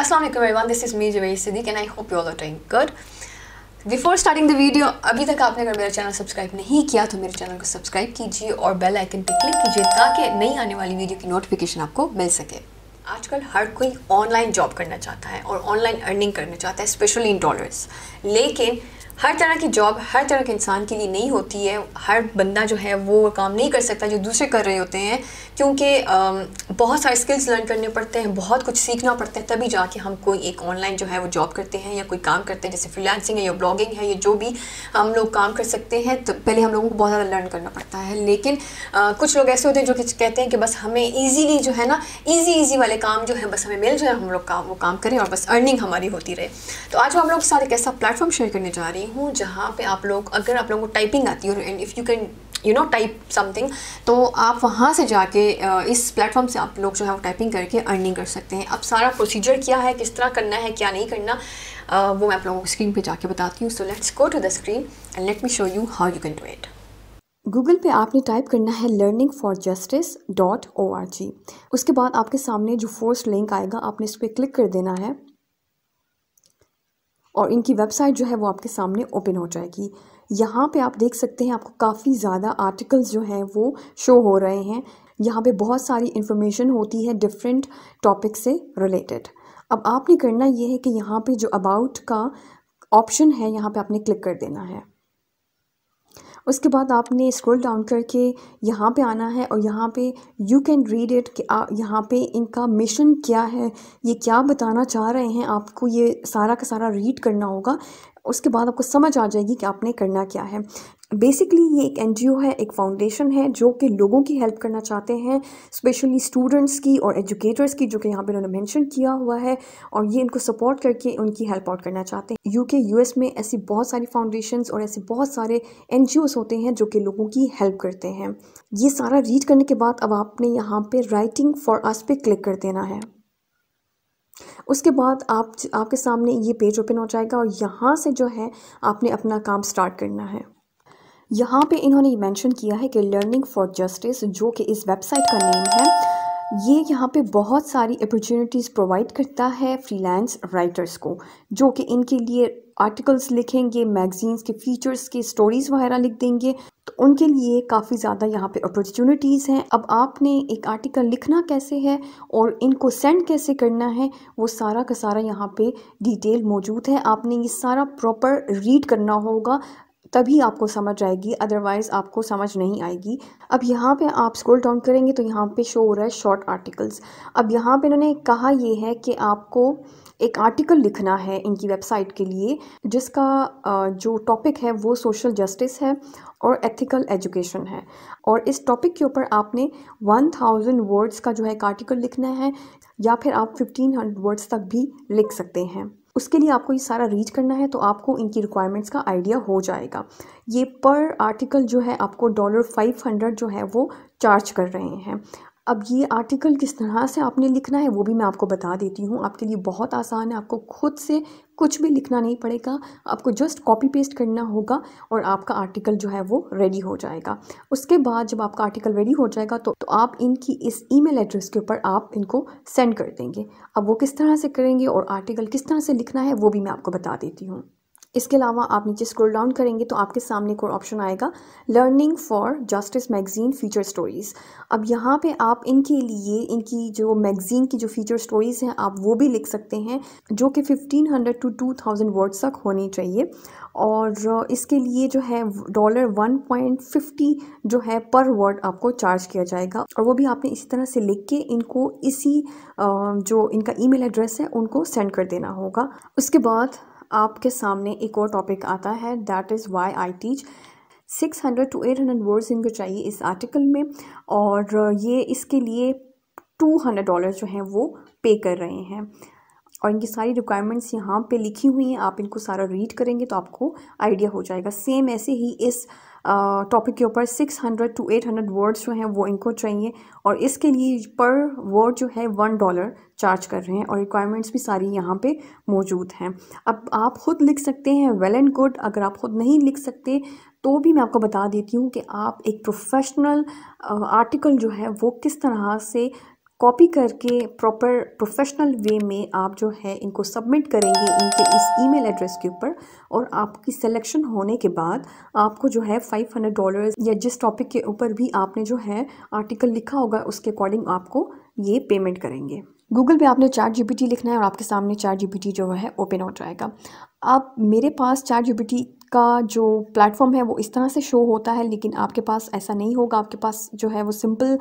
Assalamu alaikum everyone, this is me Javed Siddiq and I hope you all are doing before starting the video अभी तक आपने अगर मेरा channel subscribe नहीं किया तो मेरे चैनल को सब्सक्राइब कीजिए और बेल आइकन पर क्लिक कीजिए ताकि नई आने वाली वीडियो की नोटिफिकेशन आपको मिल सके आजकल हर कोई ऑनलाइन जॉब करना चाहता है और ऑनलाइन अर्निंग करना चाहता है स्पेशली इन डॉलर्स लेकिन हर तरह की जॉब हर तरह के इंसान के लिए नहीं होती है हर बंदा जो है वो काम नहीं कर सकता जो दूसरे कर रहे होते हैं क्योंकि बहुत सारे स्किल्स लर्न करने पड़ते हैं बहुत कुछ सीखना पड़ता है तभी जाके हम कोई एक ऑनलाइन जो है वो जॉब करते हैं या कोई काम करते हैं जैसे फ्रीलांसिंग है या ब्लॉगिंग है या जो भी हम लोग काम कर सकते हैं तो पहले हम लोगों को बहुत ज़्यादा लर्न करना पड़ता है लेकिन आ, कुछ लोग ऐसे होते हैं जो कि कहते हैं कि बस हमें ईजीली जो है ना ईजी ईजी वाले काम जो है बस हमें मिल जाए हम लोग काम वो काम करें और बस अर्निंग हमारी होती रहे तो आज हम लोग के साथ एक ऐसा प्लेटफॉर्म शेयर करने जा रही हूँ हूँ जहाँ पे आप लोग अगर आप लोगों को टाइपिंग आती है and if you can you know type something तो आप वहाँ से जाके इस प्लेटफॉर्म से आप लोग जो है वो टाइपिंग करके अर्निंग कर सकते हैं अब सारा प्रोसीजर क्या है किस तरह करना है क्या नहीं करना वो मैं आप लोगों को स्क्रीन पे जाके बताती हूँ so let's go to the screen and let me show you how you can do it Google पे आपने टाइप करना है learning for justice dot O R G उसके बाद आपके सामने जो फोर्स लिंक आएगा आपने इस पर क्लिक कर देना है और इनकी वेबसाइट जो है वो आपके सामने ओपन हो जाएगी यहाँ पे आप देख सकते हैं आपको काफ़ी ज़्यादा आर्टिकल्स जो हैं वो शो हो रहे हैं यहाँ पे बहुत सारी इन्फॉर्मेशन होती है डिफरेंट टॉपिक से रिलेटेड अब आपने करना ये है कि यहाँ पे जो अबाउट का ऑप्शन है यहाँ पे आपने क्लिक कर देना है उसके बाद आपने स्क्रॉल डाउन करके यहाँ पे आना है और यहाँ पे यू कैन रीड इट कि यहाँ पे इनका मिशन क्या है ये क्या बताना चाह रहे हैं आपको ये सारा का सारा रीड करना होगा उसके बाद आपको समझ आ जाएगी कि आपने करना क्या है बेसिकली ये एक एन है एक फाउंडेशन है जो कि लोगों की हेल्प करना चाहते हैं स्पेशली स्टूडेंट्स की और एजुकेटर्स की जो कि यहाँ पे उन्होंने मेंशन किया हुआ है और ये इनको सपोर्ट करके उनकी हेल्प आउट करना चाहते हैं यूके यूएस में ऐसी बहुत सारी फाउंडेशंस और ऐसे बहुत सारे एन होते हैं जो कि लोगों की हेल्प करते हैं ये सारा रीड करने के बाद अब आपने यहाँ पर राइटिंग फॉर अस पे क्लिक कर देना है उसके बाद आप आपके सामने ये पेज ओपन हो जाएगा और यहाँ से जो है आपने अपना काम स्टार्ट करना है यहाँ पे इन्होंने मेंशन किया है कि लर्निंग फॉर जस्टिस जो कि इस वेबसाइट का नेम है ये यहाँ पे बहुत सारी अपॉर्चुनिटीज़ प्रोवाइड करता है फ्रीलांस राइटर्स को जो कि इनके लिए आर्टिकल्स लिखेंगे मैगजीन्स के फीचर्स के स्टोरीज़ वगैरह लिख देंगे तो उनके लिए काफ़ी ज़्यादा यहाँ पे अपॉर्चुनिटीज़ हैं अब आपने एक आर्टिकल लिखना कैसे है और इनको सेंड कैसे करना है वो सारा का सारा यहाँ पे डिटेल मौजूद है आपने ये सारा प्रॉपर रीड करना होगा तभी आपको समझ आएगी अदरवाइज़ आपको समझ नहीं आएगी अब यहाँ पे आप स्क्रॉल डाउन करेंगे तो यहाँ पे शो हो रहा है शॉर्ट आर्टिकल्स अब यहाँ पे इन्होंने कहा ये है कि आपको एक आर्टिकल लिखना है इनकी वेबसाइट के लिए जिसका जो टॉपिक है वो सोशल जस्टिस है और एथिकल एजुकेशन है और इस टॉपिक के ऊपर आपने वन थाउजेंड वर्ड्स का जो है एक आर्टिकल लिखना है या फिर आप फिफ्टीन हंड्रेड वर्ड्स तक भी लिख सकते हैं उसके लिए आपको ये सारा रीच करना है तो आपको इनकी रिक्वायरमेंट्स का आइडिया हो जाएगा ये पर आर्टिकल जो है आपको डॉलर फाइव हंड्रेड जो है वो चार्ज कर रहे हैं अब ये आर्टिकल किस तरह से आपने लिखना है वो भी मैं आपको बता देती हूँ आपके लिए बहुत आसान है आपको खुद से कुछ भी लिखना नहीं पड़ेगा आपको जस्ट कॉपी पेस्ट करना होगा और आपका आर्टिकल जो है वो रेडी हो जाएगा उसके बाद जब आपका आर्टिकल रेडी हो जाएगा तो, तो आप इनकी इस ईमेल एड्रेस के ऊपर आप इनको सेंड कर देंगे अब वो किस तरह से करेंगे और आर्टिकल किस तरह से लिखना है वो भी मैं आपको बता देती हूँ इसके अलावा आप नीचे स्क्रॉल डाउन करेंगे तो आपके सामने एक और ऑप्शन आएगा learning for justice magazine feature stories अब यहाँ पे आप इनके लिए इनकी जो मैगज़ीन की जो फ़ीचर स्टोरीज़ हैं आप वो भी लिख सकते हैं जो कि 1500 टू 2000 वर्ड्स तक होनी चाहिए और इसके लिए जो है डॉलर फिफ्टी जो है पर वर्ड आपको चार्ज किया जाएगा और वो भी आपने इसी तरह से लिख के इनको इसी जो इनका ईमेल एड्रेस है उनको सेंड कर देना होगा उसके बाद आपके सामने एक और टॉपिक आता है that is why I teach six hundred to eight hundred words इनको चाहिए इस आर्टिकल में और ये इसके लिए टू हंड्रेड डॉलर जो हैं वो पे कर रहे हैं और इनकी सारी रिक्वायरमेंट्स यहाँ पे लिखी हुई हैं आप इनको सारा रीड करेंगे तो आपको आइडिया हो जाएगा सेम ऐसे ही इस टॉपिक के ऊपर 600 टू 800 वर्ड्स जो हैं वो इनको चाहिए और इसके लिए पर वर्ड जो है वन डॉलर चार्ज कर रहे हैं और रिक्वायरमेंट्स भी सारी यहाँ पे मौजूद हैं अब आप ख़ुद लिख सकते हैं वेल एंड गुड अगर आप ख़ुद नहीं लिख सकते तो भी मैं आपको बता देती हूँ कि आप एक प्रोफेशनल आर्टिकल जो है वो किस तरह से कॉपी करके प्रॉपर प्रोफेशनल वे में आप जो है इनको सबमिट करेंगे इनके इस ईमेल एड्रेस के ऊपर और आपकी सिलेक्शन होने के बाद आपको जो है फाइव हंड्रेड डॉलर या जिस टॉपिक के ऊपर भी आपने जो है आर्टिकल लिखा होगा उसके अकॉर्डिंग आपको ये पेमेंट करेंगे गूगल पे आपने चार जी लिखना है और आपके सामने चार जी जो है ओपन हो जाएगा अब मेरे पास चार जी का जो प्लेटफॉर्म है वो इस तरह से शो होता है लेकिन आपके पास ऐसा नहीं होगा आपके पास जो है वो सिंपल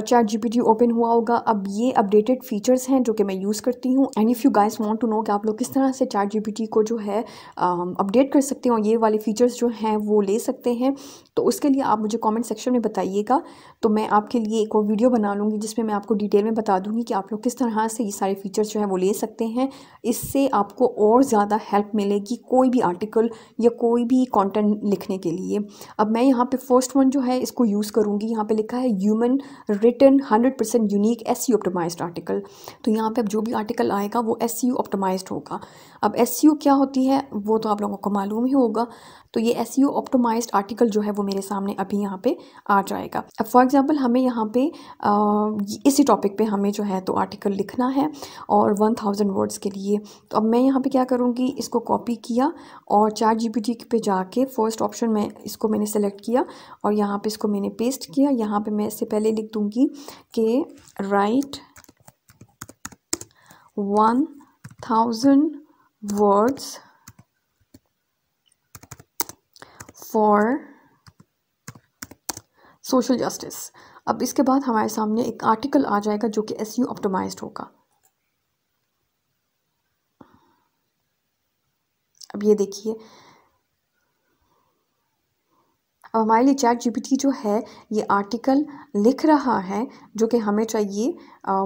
चैट जी ओपन हुआ होगा अब ये अपडेटेड फीचर्स हैं जो कि मैं यूज़ करती हूँ and if you guys want to know कि आप लोग किस तरह से चैट जी को जो है अपडेट कर सकते हैं और ये वाले फीचर्स जो हैं वो ले सकते हैं तो उसके लिए आप मुझे कॉमेंट सेक्शन में बताइएगा तो मैं आपके लिए एक और वीडियो बना लूँगी जिसमें मैं आपको डिटेल में बता दूँगी कि आप लोग किस तरह से ये सारे फीचर्स जो है वो ले सकते हैं इससे आपको और ज़्यादा हेल्प मिलेगी कोई भी आर्टिकल या कोई कोई भी कंटेंट लिखने के लिए अब मैं यहाँ पे फर्स्ट वन जो है इसको यूज़ करूँगी यहाँ पे लिखा है human written hundred percent unique S C optimized article तो यहाँ पे अब जो भी आर्टिकल आएगा वो एस सी ऑप्टोमाइज्ड होगा अब एस सी e क्या होती है वो तो आप लोगों को मालूम ही होगा तो ये एस सी ऑप्टोमाइज्ड आर्टिकल जो है वो मेरे सामने अभी यहाँ पे आ जाएगा अब फॉर एग्ज़ाम्पल हमें यहाँ पे आ, इसी टॉपिक पे हमें जो है तो आर्टिकल लिखना है और वन थाउजेंड वर्ड्स के लिए तो अब मैं यहाँ पे क्या करूँगी इसको कॉपी किया और चार जी पी टी पे जाके फर्स्ट ऑप्शन में इसको मैंने सेलेक्ट किया और यहाँ पे इसको मैंने पेस्ट किया यहाँ पे मैं इससे पहले लिख दूँगी कि write one thousand words for social justice अब इसके बाद हमारे सामने एक आर्टिकल आ जाएगा जो कि एस यू ऑप्टोमाइज होगा अब ये देखिए अब हमारे लिए चैट जीपीटी जो है ये आर्टिकल लिख रहा है जो कि हमें चाहिए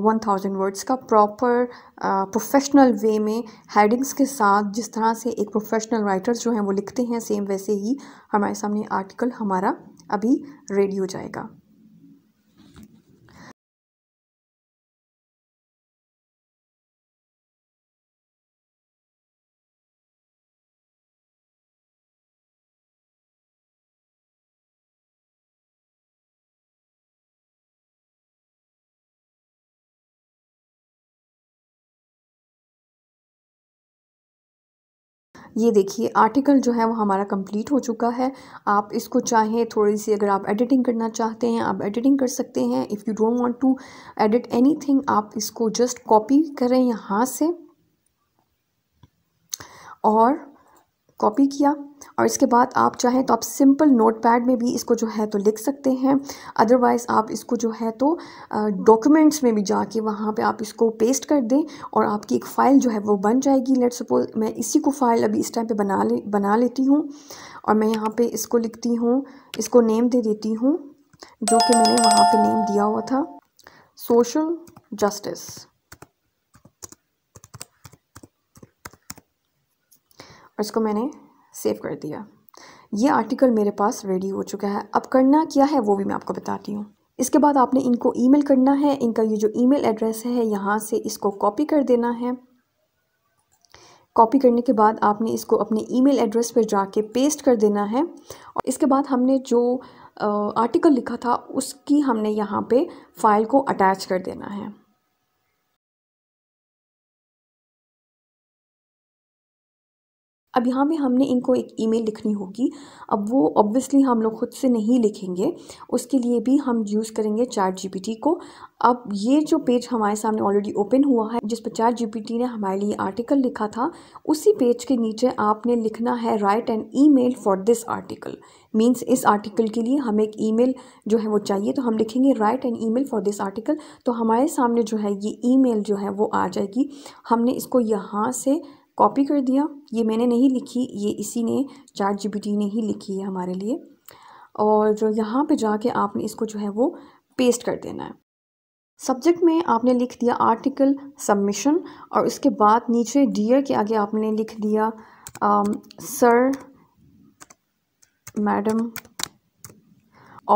वन थाउजेंड वर्ड्स का प्रॉपर प्रोफेशनल वे में हेडिंग्स के साथ जिस तरह से एक प्रोफेशनल राइटर्स जो हैं वो लिखते हैं सेम वैसे ही हमारे सामने आर्टिकल हमारा अभी रेडी हो जाएगा ये देखिए आर्टिकल जो है वो हमारा कंप्लीट हो चुका है आप इसको चाहें थोड़ी सी अगर आप एडिटिंग करना चाहते हैं आप एडिटिंग कर सकते हैं if you don't want to edit anything आप इसको जस्ट कॉपी करें यहाँ से और कॉपी किया और इसके बाद आप चाहें तो आप सिंपल नोट पैड में भी इसको जो है तो लिख सकते हैं अदरवाइज़ आप इसको जो है तो डॉक्यूमेंट्स में भी जाके वहाँ पे आप इसको पेस्ट कर दें और आपकी एक फ़ाइल जो है वो बन जाएगी लेट सपोज मैं इसी को फ़ाइल अभी इस टाइम पे बना ले बना लेती हूँ और मैं यहाँ पे इसको लिखती हूँ इसको नेम दे देती हूँ जो कि मैंने वहाँ पर नेम दिया हुआ था सोशल जस्टिस और इसको मैंने सेव कर दिया ये आर्टिकल मेरे पास रेडी हो चुका है अब करना क्या है वो भी मैं आपको बताती हूँ इसके बाद आपने इनको ईमेल करना है इनका ये जो ईमेल एड्रेस है यहाँ से इसको कॉपी कर देना है कॉपी करने के बाद आपने इसको अपने ईमेल एड्रेस पर जाके पेस्ट कर देना है और इसके बाद हमने जो आर्टिकल लिखा था उसकी हमने यहाँ पे फाइल को अटैच कर देना है अब यहाँ पे हमने इनको एक ईमेल लिखनी होगी अब वो ऑब्वियसली हम लोग खुद से नहीं लिखेंगे उसके लिए भी हम यूज़ करेंगे चार जी को अब ये जो पेज हमारे सामने ऑलरेडी ओपन हुआ है जिस पर चार जी ने हमारे लिए आर्टिकल लिखा था उसी पेज के नीचे आपने लिखना है write an email for this article means इस आर्टिकल के लिए हमें एक ईमेल जो है वो चाहिए तो हम लिखेंगे write an email for this article तो हमारे सामने जो है ये ईमेल जो है वो आ जाएगी हमने इसको यहाँ से कॉपी कर दिया ये मैंने नहीं लिखी ये इसी ने चार जी ने ही लिखी है हमारे लिए और जो यहाँ पे जाके आपने इसको जो है वो पेस्ट कर देना है सब्जेक्ट में आपने लिख दिया आर्टिकल सबमिशन और इसके बाद नीचे डियर के आगे आपने लिख दिया सर um, मैडम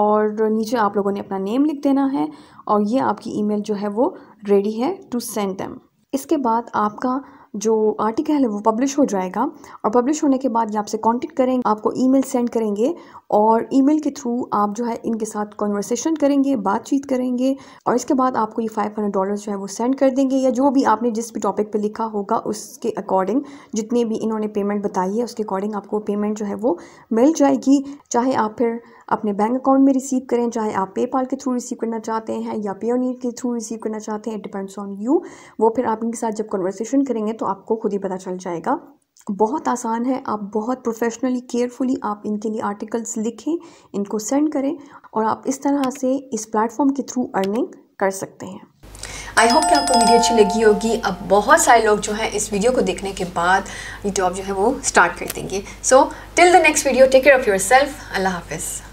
और नीचे आप लोगों ने अपना नेम लिख देना है और ये आपकी ईमेल जो है वो रेडी है टू सेंड देम इसके बाद आपका जो आर्टिकल है वो पब्लिश हो जाएगा और पब्लिश होने के बाद ये आपसे कॉन्टेक्ट करेंगे आपको ई सेंड करेंगे और ईमेल के थ्रू आप जो है इनके साथ कॉन्वर्सेशन करेंगे बातचीत करेंगे और इसके बाद आपको ये फाइव हंड्रेड डॉलर जो है वो सेंड कर देंगे या जो भी आपने जिस भी टॉपिक पे लिखा होगा उसके अकॉर्डिंग जितने भी इन्होंने पेमेंट बताई है उसके अकॉर्डिंग आपको पेमेंट जो है वो मिल जाएगी चाहे आप फिर अपने बैंक अकाउंट में रिसीव करें चाहे आप पेपाल के थ्रू रिसीव करना चाहते हैं या पेओनीर के थ्रू रिसीव करना चाहते हैं इट डिपेंड्स ऑन यू वो फिर आप इनके साथ जब कन्वर्सेशन करेंगे तो आपको खुद ही पता चल जाएगा बहुत आसान है आप बहुत प्रोफेशनली केयरफुली आप इनके लिए आर्टिकल्स लिखें इनको सेंड करें और आप इस तरह से इस प्लेटफॉर्म के थ्रू अर्निंग कर सकते हैं आई होप कि आपको वीडियो अच्छी लगी होगी अब बहुत सारे लोग जो हैं इस वीडियो को देखने के बाद यूट्यूब जो है वो स्टार्ट कर देंगे so till the next video take care of yourself अल्लाह हाफिज़